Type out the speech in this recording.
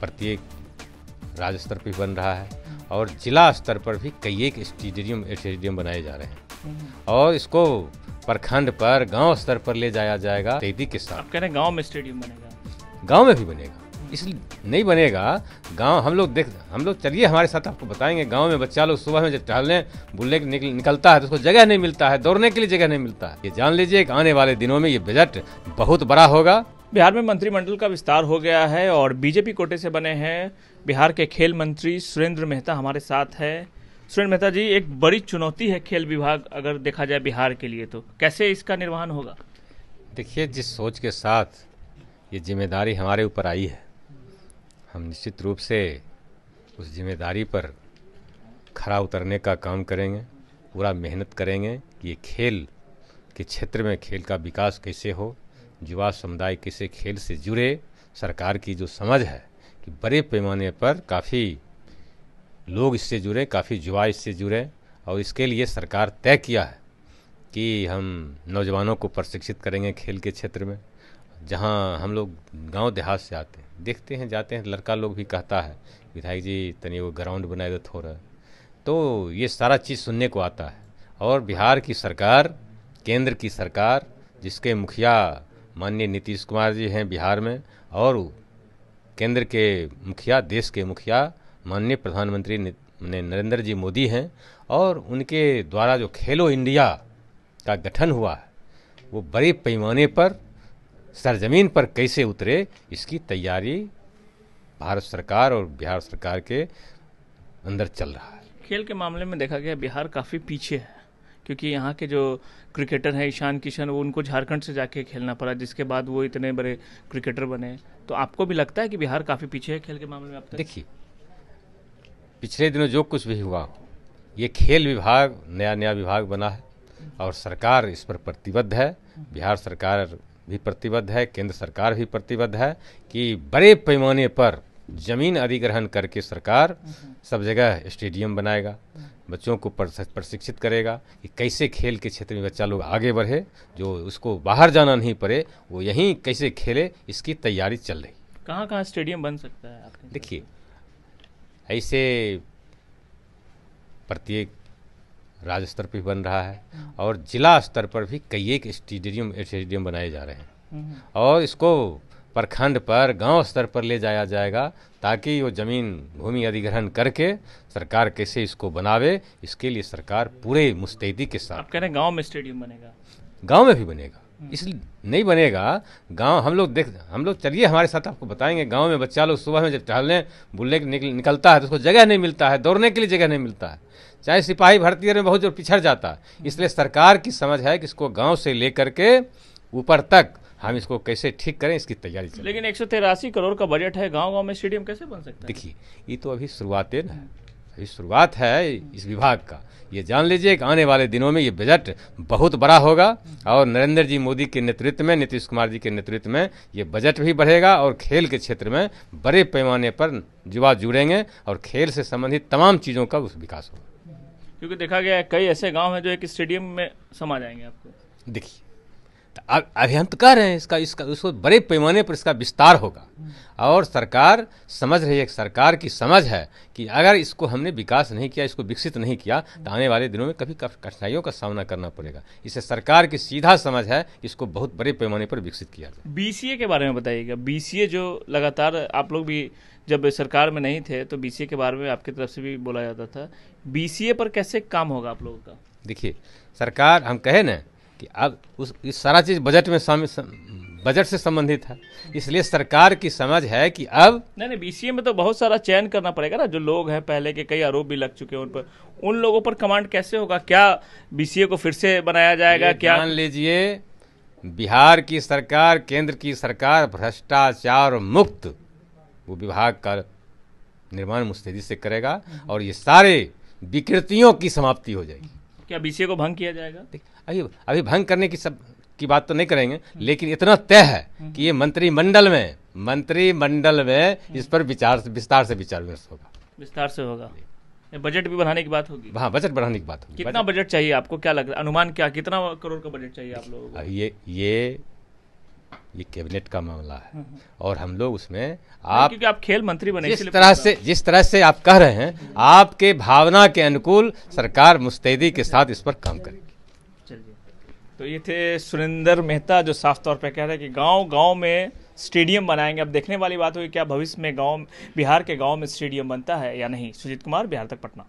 प्रत्येक राज्य स्तर पर बन रहा है और जिला स्तर पर भी कई एक स्टेडियम स्टेडियम बनाए जा रहे हैं हम्म। और इसको प्रखंड पर गांव स्तर पर ले जाया जाएगा तेजी के साथ कह रहे हैं गाँव में स्टेडियम बनेगा गाँव में भी बनेगा इसलिए नहीं बनेगा गांव हम लोग देख हम लोग चलिए हमारे साथ आपको बताएंगे गांव में बच्चा लोग सुबह में जब टहलने बुलने निकल, निकलता है तो उसको जगह नहीं मिलता है दौड़ने के लिए जगह नहीं मिलता है ये जान लीजिए कि आने वाले दिनों में ये बजट बहुत बड़ा होगा बिहार में मंत्रिमंडल का विस्तार हो गया है और बीजेपी कोटे से बने हैं बिहार के खेल मंत्री सुरेंद्र मेहता हमारे साथ है सुरेंद्र मेहता जी एक बड़ी चुनौती है खेल विभाग अगर देखा जाए बिहार के लिए तो कैसे इसका निर्वहन होगा देखिए जिस सोच के साथ ये जिम्मेदारी हमारे ऊपर आई है हम निश्चित रूप से उस जिम्मेदारी पर खरा उतरने का काम करेंगे पूरा मेहनत करेंगे कि ये खेल के क्षेत्र में खेल का विकास कैसे हो युवा समुदाय किसी खेल से जुड़े सरकार की जो समझ है कि बड़े पैमाने पर काफ़ी लोग इससे जुड़े काफ़ी युवा इससे जुड़े और इसके लिए सरकार तय किया है कि हम नौजवानों को प्रशिक्षित करेंगे खेल के क्षेत्र में जहाँ हम लोग गांव देहात से आते हैं देखते हैं जाते हैं लड़का लोग भी कहता है विधायक जी तनी वो ग्राउंड बनाए दो थोड़ा तो ये सारा चीज़ सुनने को आता है और बिहार की सरकार केंद्र की सरकार जिसके मुखिया माननीय नीतीश कुमार जी हैं बिहार में और केंद्र के मुखिया देश के मुखिया माननीय प्रधानमंत्री ने नरेंद्र जी मोदी हैं और उनके द्वारा जो खेलो इंडिया का गठन हुआ है वो बड़े पैमाने पर सरजमीन पर कैसे उतरे इसकी तैयारी भारत सरकार और बिहार सरकार के अंदर चल रहा है खेल के मामले में देखा गया बिहार काफ़ी पीछे है क्योंकि यहाँ के जो क्रिकेटर हैं ईशान किशन वो उनको झारखंड से जाके खेलना पड़ा जिसके बाद वो इतने बड़े क्रिकेटर बने तो आपको भी लगता है कि बिहार काफ़ी पीछे है खेल के मामले में आप देखिए पिछले दिनों जो कुछ भी हुआ हो ये खेल विभाग नया नया विभाग बना है और सरकार इस पर प्रतिबद्ध है बिहार सरकार भी प्रतिबद्ध है केंद्र सरकार भी प्रतिबद्ध है कि बड़े पैमाने पर ज़मीन अधिग्रहण करके सरकार सब जगह स्टेडियम बनाएगा बच्चों को प्रशिक्षित करेगा कि कैसे खेल के क्षेत्र में बच्चा लोग आगे बढ़े जो उसको बाहर जाना नहीं पड़े वो यहीं कैसे खेले इसकी तैयारी चल रही कहाँ कहाँ स्टेडियम बन सकता है देखिए ऐसे प्रत्येक राज्य स्तर पर बन रहा है और जिला स्तर पर भी कई एक स्टेडियम स्टेडियम बनाए जा रहे हैं हम्म। और इसको प्रखंड पर गांव स्तर पर ले जाया जाएगा ताकि वो ज़मीन भूमि अधिग्रहण करके सरकार कैसे इसको बनावे इसके लिए सरकार पूरे मुस्तैदी के साथ आप कह रहे हैं गाँव में स्टेडियम बनेगा गाँव में भी बनेगा हम्म। इसलिए नहीं बनेगा गांव हम लोग देख हम लोग चलिए हमारे साथ आपको बताएंगे गांव में बच्चा लोग सुबह में जब टहलने बुलने के निकल, निकलता है तो उसको जगह नहीं मिलता है दौड़ने के लिए जगह नहीं मिलता है चाहे सिपाही भर्ती में बहुत जोर पिछड़ जाता है इसलिए सरकार की समझ है कि इसको गांव से लेकर के ऊपर तक हम इसको कैसे ठीक करें इसकी तैयारी चले लेकिन एक सौ तिरासी करोड़ का बजट है गाँव गाँव में स्टेडियम कैसे बन सकता है देखिए ये तो अभी शुरुआत है ना अभी शुरुआत है इस विभाग का ये जान लीजिए कि आने वाले दिनों में ये बजट बहुत बड़ा होगा और नरेंद्र जी मोदी के नेतृत्व में नीतीश कुमार जी के नेतृत्व में ये बजट भी बढ़ेगा और खेल के क्षेत्र में बड़े पैमाने पर युवा जुड़ेंगे और खेल से संबंधित तमाम चीज़ों का उस विकास होगा क्योंकि देखा गया है कई ऐसे गाँव हैं जो एक स्टेडियम में समा जाएंगे आपको देखिए अभियंत कह रहे हैं इसका इसका उसको बड़े पैमाने पर इसका विस्तार होगा और सरकार समझ रही है सरकार की समझ है कि अगर इसको हमने विकास नहीं किया इसको विकसित नहीं किया तो आने वाले दिनों में कभी कठिनाइयों का सामना करना पड़ेगा इसे सरकार की सीधा समझ है इसको बहुत बड़े पैमाने पर विकसित किया जाए बी के बारे में बताइएगा बी जो लगातार आप लोग भी जब सरकार में नहीं थे तो बी के बारे में आपकी तरफ से भी बोला जाता था बी पर कैसे काम होगा आप लोगों का देखिए सरकार हम कहे ना कि अब उस इस सारा चीज़ बजट में शामिल बजट से संबंधित है इसलिए सरकार की समझ है कि अब नहीं नहीं बीसीए में तो बहुत सारा चयन करना पड़ेगा ना जो लोग हैं पहले के कई आरोप भी लग चुके हैं उन पर उन लोगों पर कमांड कैसे होगा क्या बीसीए को फिर से बनाया जाएगा क्या मान लीजिए बिहार की सरकार केंद्र की सरकार भ्रष्टाचार मुक्त वो विभाग का निर्माण मुस्तैदी से करेगा हम्म। और ये सारे विकृतियों की समाप्ति हो जाएगी क्या बीसीए को भंग किया जाएगा अभी अभी भंग करने की सब की बात तो नहीं करेंगे लेकिन इतना तय है कि ये मंत्रिमंडल में मंत्रिमंडल में इस पर विचार विस्तार से विचार विमर्श होगा विस्तार से होगा बजट भी बढ़ाने की बात होगी हाँ बजट बढ़ाने की बात होगी कितना बजट चाहिए आपको क्या लग रहा है अनुमान क्या कितना करोड़ का बजट चाहिए आप लोगों को ये ये ये कैबिनेट का मामला है हम्म, हम्म। और हम लोग उसमें आप क्योंकि आप खेल मंत्री बने जिस तरह से जिस तरह से आप कह रहे हैं आपके भावना के अनुकूल सरकार मुस्तैदी के साथ इस पर काम करेगी तो ये थे सुरेंद्र मेहता जो साफ तौर पर कह रहे हैं कि गांव गांव में स्टेडियम बनाएंगे अब देखने वाली बात होगी क्या भविष्य में गांव बिहार के गांव में स्टेडियम बनता है या नहीं सुजीत कुमार बिहार तक पटना